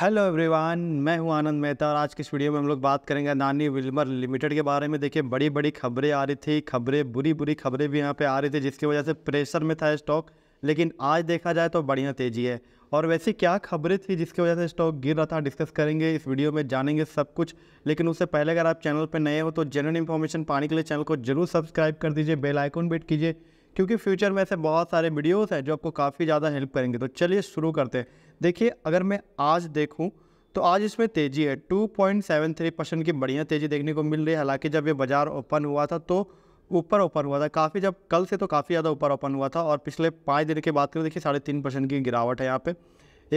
Hello everyone मैं हूं आनंद मेहता और आज की इस वीडियो में हम लोग बात करेंगे नानी विल्मर लिमिटेड के बारे में देखिए बड़ी बड़ी खबरें आ रही थी खबरें बुरी बुरी खबरें भी यहां पे आ रही थी जिसकी वजह से प्रेशर में था स्टॉक लेकिन आज देखा जाए तो बढ़िया तेज़ी है और वैसे क्या खबरें थी जिसकी वजह से स्टॉक गिर रहा था डिस्कस करेंगे इस वीडियो में जानेंगे सब कुछ लेकिन उससे पहले अगर आप चैनल पर नए हो तो जनरल इन्फॉर्मेशन पाने के लिए चैनल को जरूर सब्सक्राइब कर दीजिए बेल आइकॉन बेट कीजिए क्योंकि फ्यूचर में ऐसे बहुत सारे वीडियोस हैं जो आपको काफ़ी ज़्यादा हेल्प करेंगे तो चलिए शुरू करते हैं देखिए अगर मैं आज देखूँ तो आज इसमें तेज़ी है 2.73 परसेंट की बढ़िया तेज़ी देखने को मिल रही है हालांकि जब ये बाज़ार ओपन हुआ था तो ऊपर ओपन हुआ था काफ़ी जब कल से तो काफ़ी ज़्यादा ऊपर ओपन हुआ था और पिछले पाँच दिन की बात करें देखिए साढ़े तीन परसेंट की गिरावट है यहाँ पे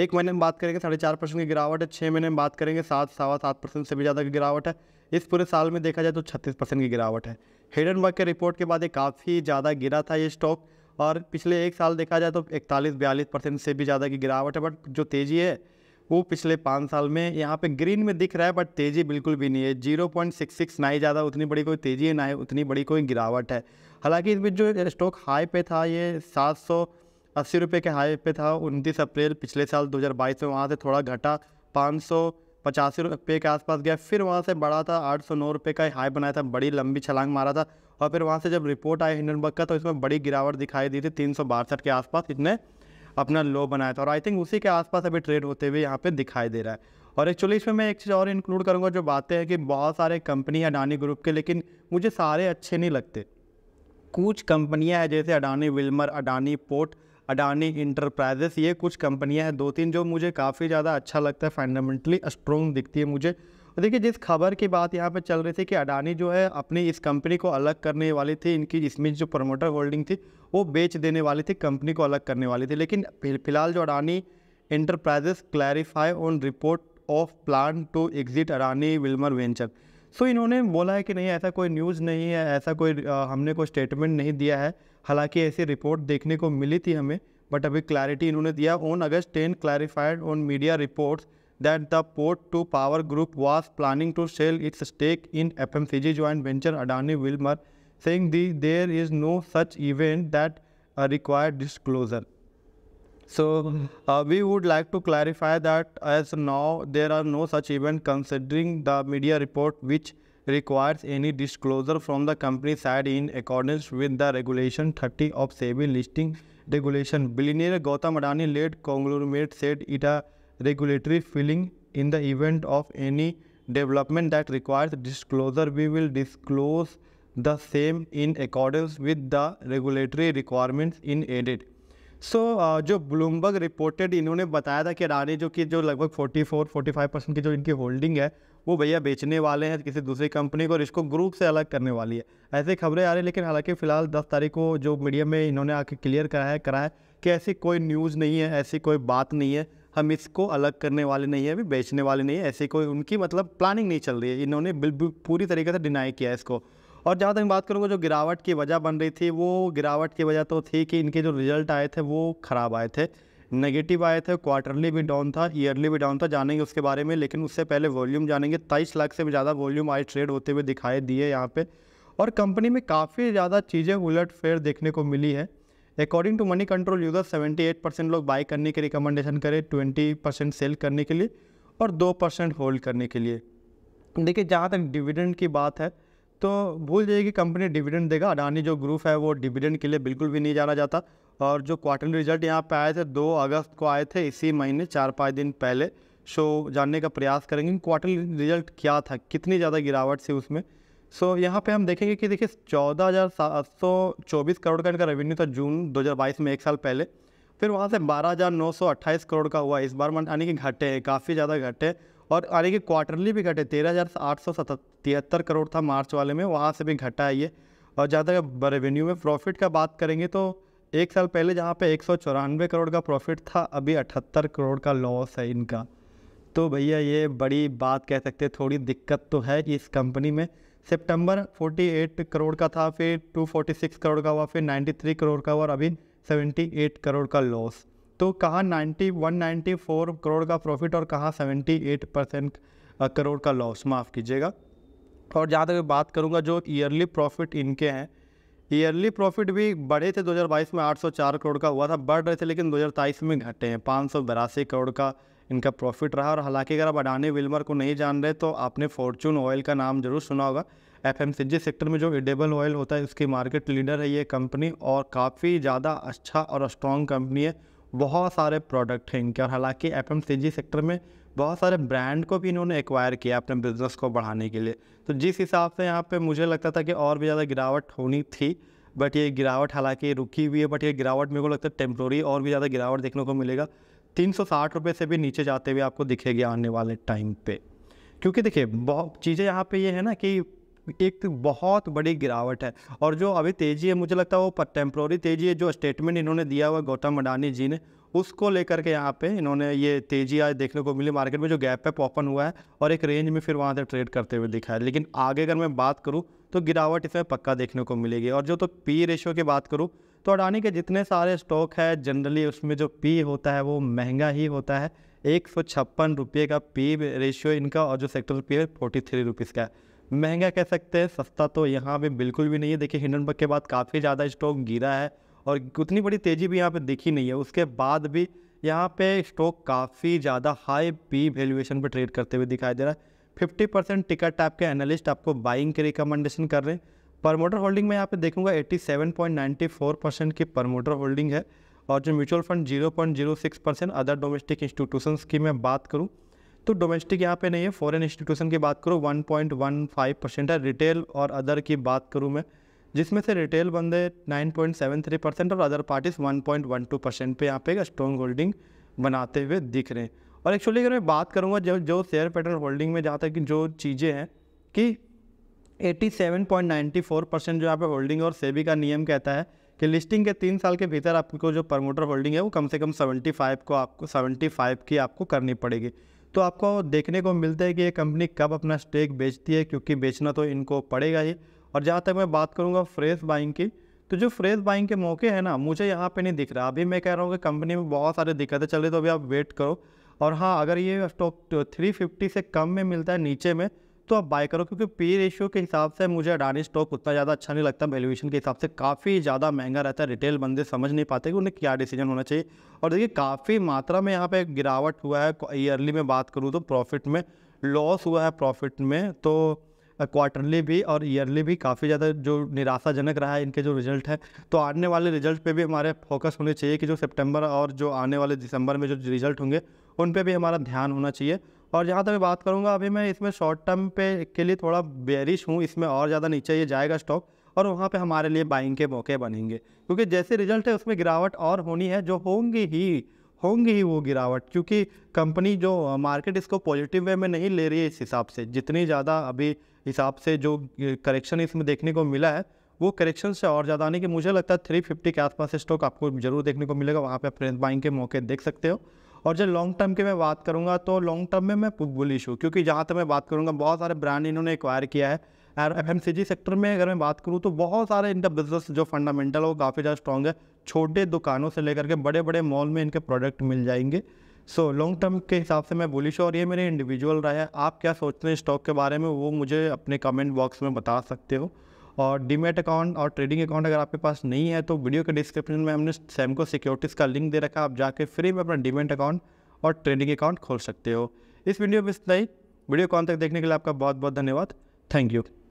एक महीने में बात करेंगे साढ़े चार परसेंट की गिरावट है छः महीने में बात करेंगे सात सवा सात परसेंट से भी ज़्यादा की गिरावट है इस पूरे साल में देखा जाए तो छत्तीस परसेंट की गिरावट है हेडन वर्क के रिपोर्ट के बाद ये काफ़ी ज़्यादा गिरा था ये स्टॉक और पिछले एक साल देखा जाए तो इकतालीस बयालीस परसेंट से भी ज़्यादा की गिरावट है बट जो तेज़ी है वो पिछले पाँच साल में यहाँ पे ग्रीन में दिख रहा है बट तेज़ी बिल्कुल भी नहीं है जीरो पॉइंट सिक्स सिक्स ना ही ज़्यादा उतनी बड़ी कोई तेज़ी है ना ही उतनी बड़ी कोई गिरावट है हालाँकि इसमें जो स्टॉक हाई पे था ये सात सौ अस्सी रुपये के हाई पे था उनतीस अप्रैल पिछले साल 2022 में वहाँ से थोड़ा घटा पाँच सौ पचासी रुपये के आसपास गया फिर वहाँ से बढ़ा था आठ सौ नौ रुपये का हाई बनाया था बड़ी लंबी छलांग मारा था और फिर वहाँ से जब रिपोर्ट आई हिंडनबर्ग का तो इसमें बड़ी गिरावट दिखाई दी थी तीन सौ बासठ के आसपास इसने अपना लो बनाया था और आई थिंक उसी के आसपास अभी ट्रेड होते हुए यहाँ पर दिखाई दे रहा है और एक्चुअली इसमें मैं एक चीज़ और इंक्लूड करूँगा जो बातें हैं कि बहुत सारे कंपनी है अडानी ग्रुप के लेकिन मुझे सारे अच्छे नहीं लगते कुछ कंपनियाँ हैं जैसे Adani Wilmar Adani port Adani enterprises ये कुछ कंपनियां हैं दो तीन जो मुझे काफ़ी ज़्यादा अच्छा लगता है फंडामेंटली स्ट्रॉन्ग दिखती है मुझे देखिए जिस खबर की बात यहाँ पर चल रही थी कि अडानी जो है अपनी इस कंपनी को अलग करने वाली थी इनकी इसमें जो प्रमोटर होल्डिंग थी वो बेच देने वाली थी कंपनी को अलग करने वाली थी लेकिन फिलहाल जो Adani enterprises clarify on report of plan to exit Adani Wilmar venture so इन्होंने बोला है कि नहीं ऐसा कोई न्यूज़ नहीं है ऐसा कोई आ, हमने कोई स्टेटमेंट नहीं दिया है हालांकि ऐसी रिपोर्ट देखने को मिली थी हमें बट अभी क्लैरिटी इन्होंने दिया on August ten clarified on media reports that the port to power group was planning to sell its stake in F M C G joint venture Adani Wilmar saying the there is no such event that require disclosure so we would like to clarify that as now there are no such event considering the media report which requires any disclosure from the company side in accordance with the regulation 30 of SEBI listing regulation. Billionaire Gautam Adani led conglomerate said it a regulatory filing in the event of any development that requires disclosure. We will disclose the same in accordance with the regulatory requirements in edit. So so, uh, जो Bloomberg reported इन्होंने बताया था कि अडानी जो कि जो लगभग 44-45 percent की जो इनकी होल्डिंग है वो भैया बेचने वाले हैं किसी दूसरी कंपनी को और इसको ग्रुप से अलग करने वाली है ऐसे खबरें आ रही लेकिन हालांकि फ़िलहाल दस तारीख को जो मीडिया में इन्होंने आके क्लियर कराया कराया कि ऐसी कोई न्यूज़ नहीं है ऐसी कोई बात नहीं है हम इसको अलग करने वाले नहीं है अभी बेचने वाले नहीं है ऐसी कोई उनकी मतलब प्लानिंग नहीं चल रही है इन्होंने पूरी तरीके से डिनाई किया इसको और जहाँ तक बात करूँगा जो गिरावट की वजह बन रही थी वो गिरावट की वजह तो थी कि इनके जो रिजल्ट आए थे वो ख़राब आए थे नेगेटिव आए थे क्वार्टरली भी डाउन था ईयरली भी डाउन था जानेंगे उसके बारे में लेकिन उससे पहले वॉल्यूम जानेंगे तेईस लाख से भी ज़्यादा वॉल्यूम आए ट्रेड होते हुए दिखाई दिए यहाँ पर और कंपनी में काफ़ी ज़्यादा चीज़ें उलट फेर देखने को मिली है according to Moneycontrol user eight percent लोग बाई करने की रिकमेंडेशन करें ट्वेंटी परसेंट सेल करने के लिए और दो परसेंट होल्ड करने के लिए देखिए जहाँ तक डिविडेंड की बात है तो भूल जाइए कि कंपनी डिविडेंड देगा अडानी जो ग्रुप है वो डिविडेंड के लिए बिल्कुल भी नहीं जाना जाता और जो क्वार्टरली रिजल्ट यहाँ पे आए थे दो अगस्त को आए थे इसी महीने चार पाँच दिन पहले सो जानने का प्रयास करेंगे क्वार्टरली रिजल्ट क्या था कितनी ज़्यादा गिरावट थी उसमें सो so, यहाँ पे हम देखेंगे कि देखिए चौदह हज़ार सात सौ चौबीस करोड़ का इनका रेवेन्यू था जून 2022 में एक साल पहले फिर वहाँ से बारह हज़ार नौ सौ अट्ठाईस करोड़ का हुआ इस बार मन यानी कि घटे हैं काफ़ी ज़्यादा घटे और यानी कि क्वार्टरली भी घटे तेरह हज़ार आठ सौ तिहत्तर करोड़ था मार्च वाले में वहाँ से भी घटा है ये और ज़्यादा रेवेन्यू में प्रॉफिट का बात करेंगे तो एक साल पहले जहाँ पे एक करोड़ का प्रॉफिट था अभी अठहत्तर करोड़ का लॉस है इनका तो भैया ये बड़ी बात कह सकते हैं थोड़ी दिक्कत तो है इस कंपनी में सितंबर 48 करोड़ का था फिर 246 करोड़ का हुआ फिर 93 करोड़ का हुआ और अभी 78 करोड़ का लॉस तो कहाँ 90 194 करोड़ का प्रॉफिट और कहाँ 78 परसेंट करोड़ का लॉस माफ़ कीजिएगा और जहाँ तक बात करूँगा जो ईयरली प्रॉफिट इनके हैं ईयरली प्रॉफिट भी बढ़े थे 2022 में 804 करोड़ का हुआ था बढ़ रहे थे लेकिन 2023 में घटे हैं पाँच करोड़ का इनका प्रॉफिट रहा और हालांकि अगर आप अडानी विल्मर को नहीं जान रहे तो आपने फॉर्चून ऑयल का नाम जरूर सुना होगा जी सेक्टर में जो एडेबल ऑयल होता है उसकी मार्केट लीडर है ये कंपनी और काफ़ी ज़्यादा अच्छा और स्ट्रॉन्ग कंपनी है बहुत सारे प्रोडक्ट हैं इनके और हालांकि जी सेक्टर में बहुत सारे ब्रांड को भी इन्होंने एक्वायर किया अपने बिज़नेस को बढ़ाने के लिए तो जिस हिसाब से यहाँ पे मुझे लगता था कि और भी ज़्यादा गिरावट होनी थी बट ये गिरावट हालांकि रुकी हुई है बट ये गिरावट मेरे को लगता है टेम्प्रोरी और भी ज़्यादा गिरावट देखने को मिलेगा तीन सौ साठ रुपये से भी नीचे जाते हुए आपको दिखेगी आने वाले टाइम पर क्योंकि देखिए बहुत चीज़ें यहाँ पर ये है ना कि एक बहुत बड़ी गिरावट है और जो अभी तेज़ी है मुझे लगता है वो टेम्प्रोरी तेज़ी है जो स्टेटमेंट इन्होंने दिया हुआ गौतम अडानी जी ने उसको लेकर के यहाँ पे इन्होंने ये तेज़ी आज देखने को मिली मार्केट में जो गैप है ओपन हुआ है और एक रेंज में फिर वहाँ से ट्रेड करते हुए दिखा है लेकिन आगे अगर मैं बात करूँ तो गिरावट इसमें पक्का देखने को मिलेगी और जो तो पी रेशियो की बात करूँ तो अडानी के जितने सारे स्टॉक है जनरली उसमें जो पी होता है वो महंगा ही होता है एक सौ छप्पन रुपये का पी रेशियो इनका और जो सेक्टर पी है फोर्टी थ्री रुपीज़ का है महंगा कह सकते हैं सस्ता तो यहाँ पे बिल्कुल भी नहीं है देखिए हिंडनबर्ग के बाद काफ़ी ज़्यादा स्टॉक गिरा है और उतनी बड़ी तेज़ी भी यहाँ पे दिखी नहीं है उसके बाद भी यहाँ पे स्टॉक काफ़ी ज़्यादा हाई पी वैल्यूएशन पर ट्रेड करते हुए दिखाई दे रहा है फिफ्टी परसेंट टिकट आपके एनालिस्ट आपको बाइंग की रिकमेंडेशन कर रहे हैं परमोटर होल्डिंग में यहाँ पे देखूंगा 87.94 परसेंट की परमोटर होल्डिंग है और जो mutual fund 0.06 percent other domestic institution की मैं बात करूँ तो डोमेस्टिक यहाँ पे नहीं है फॉरेन इंस्टीट्यूशन की बात करूँ 1.15 परसेंट है रिटेल और अदर की बात करूँ मैं जिसमें से रिटेल बंदे 9.73 परसेंट और अदर पार्टीज 1.12 परसेंट पे यहाँ पे एक स्ट्रॉन्ग होल्डिंग बनाते हुए दिख रहे हैं और एक्चुअली अगर मैं बात करूँगा जब जो शेयर पैटर्न होल्डिंग में जहाँ तक कि जो चीज़ें हैं कि फोर परसेंट जो यहाँ पे होल्डिंग और सेबी का नियम कहता है कि लिस्टिंग के तीन साल के भीतर आपको जो प्रमोटर होल्डिंग है वो कम से कम 75 को आपको 75 की आपको करनी पड़ेगी तो आपको देखने को मिलता है कि ये कंपनी कब अपना स्टेक बेचती है क्योंकि बेचना तो इनको पड़ेगा ही और जहाँ तक मैं बात करूँगा फ्रेश बाइंग की तो जो फ्रेश बाइंग के मौके हैं ना मुझे यहाँ पे नहीं दिख रहा अभी मैं कह रहा हूँ कि कंपनी में बहुत सारे दिक्कतें चल रही तो अभी आप वेट करो और हाँ अगर ये स्टॉक थ्री फिफ्टी से कम में मिलता है नीचे में तो आप बाय करो क्योंकि पे रेशियो के हिसाब से मुझे अडानी स्टॉक उतना ज़्यादा अच्छा नहीं लगता वैल्यूएशन के हिसाब से काफ़ी ज़्यादा महंगा रहता है रिटेल बंदे समझ नहीं पाते कि उन्हें क्या डिसीजन होना चाहिए और देखिए काफ़ी मात्रा में यहाँ पे गिरावट हुआ है ईयरली में बात करूँ तो प्रॉफिट में लॉस हुआ है प्रॉफिट में तो क्वार्टरली भी और ईयरली भी काफ़ी ज़्यादा जो निराशाजनक रहा है इनके जो रिजल्ट है तो आने वाले रिजल्ट पे भी हमारे फोकस होने चाहिए कि जो सितंबर और जो आने वाले दिसंबर में जो रिजल्ट होंगे उन पे भी हमारा ध्यान होना चाहिए और जहाँ तक मैं बात करूँगा अभी मैं इसमें शॉर्ट टर्म पे के लिए थोड़ा बेरिश हूँ इसमें और ज़्यादा नीचे ये जाएगा स्टॉक और वहाँ पे हमारे लिए बाइंग के मौके बनेंगे क्योंकि जैसे रिजल्ट है उसमें गिरावट और होनी है जो होंगी ही होंगी ही वो गिरावट क्योंकि कंपनी जो मार्केट इसको पॉजिटिव वे में नहीं ले रही है इस हिसाब से जितनी ज़्यादा अभी हिसाब से जो करेक्शन इसमें देखने को मिला है वो करेक्शन से और ज़्यादा आने की मुझे लगता है थ्री फिफ्टी के आसपास स्टॉक आपको जरूर देखने को मिलेगा वहाँ पे आप बाइंग के मौके देख सकते हो और जब लॉन्ग टर्म की मैं बात करूँगा तो लॉन्ग टर्म में मैं बुलिश हूँ क्योंकि जहाँ तक मैं बात करूँगा बहुत सारे ब्रांड इन्होंने एक्वायर किया है और एफ सेक्टर में अगर मैं बात करूँ तो बहुत सारे इनका बिजनेस जो फंडामेंटल है वो काफ़ी ज़्यादा स्ट्रॉन्ग है छोटे दुकानों से लेकर के बड़े बड़े मॉल में इनके प्रोडक्ट मिल जाएंगे सो लॉन्ग टर्म के हिसाब से मैं बोलिश और ये मेरे इंडिविजुअल राय है आप क्या सोचते हैं स्टॉक के बारे में वो मुझे अपने कमेंट बॉक्स में बता सकते हो और डीमेट अकाउंट और ट्रेडिंग अकाउंट अगर आपके पास नहीं है तो वीडियो के डिस्क्रिप्शन में हमने को सिक्योरिटीज़ का लिंक दे रखा आप जाके फ्री में अपना डीमेट अकाउंट और ट्रेडिंग अकाउंट खोल सकते हो इस वीडियो में इतना ही वीडियो कॉन तक देखने के लिए आपका बहुत बहुत धन्यवाद थैंक यू